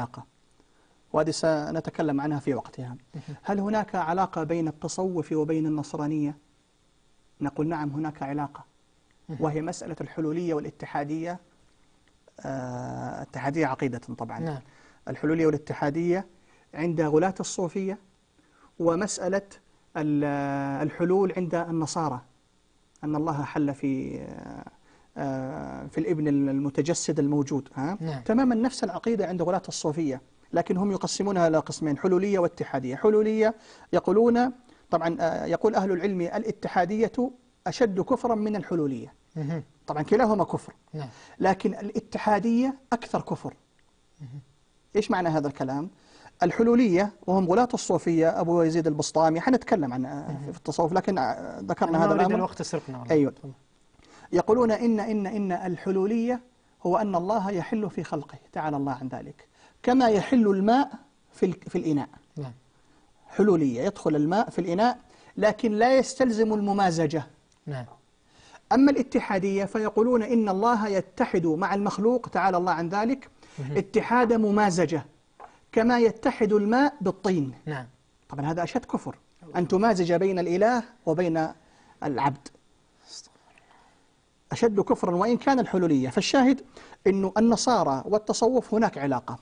العلاقة وهذه سنتكلم عنها في وقتها هل هناك علاقة بين التصوف وبين النصرانية؟ نقول نعم هناك علاقة وهي مسألة الحلولية والاتحادية آه، اتحادية عقيدة طبعا نعم. الحلولية والاتحادية عند غلاة الصوفية ومسألة الحلول عند النصارى أن الله حل في آه آه، في الابن المتجسد الموجود ها؟ نعم. تماما نفس العقيدة عند غلاة الصوفية لكن هم يقسمونها إلى قسمين حلولية واتحادية حلولية يقولون طبعا آه، يقول أهل العلم الاتحادية أشد كفرا من الحلولية طبعا كلاهما كفر نعم. لكن الاتحادية أكثر كفر إيش معنى هذا الكلام؟ الحلولية وهم غلاة الصوفية أبو يزيد البسطامي حنتكلم عن آه، في التصوف لكن ذكرنا هذا الأمر الوقت سرقنا أيوة يقولون إن إن إن الحلولية هو أن الله يحل في خلقه تعالى الله عن ذلك كما يحل الماء في في الإناء نعم. حلولية يدخل الماء في الإناء لكن لا يستلزم الممازجة نعم أما الاتحادية فيقولون إن الله يتحد مع المخلوق تعالى الله عن ذلك اتحاد ممازجة كما يتحد الماء بالطين نعم طبعا هذا أشد كفر أن تمازج بين الإله وبين العبد أشد كفرا وإن كان الحلولية فالشاهد أن النصارى والتصوف هناك علاقة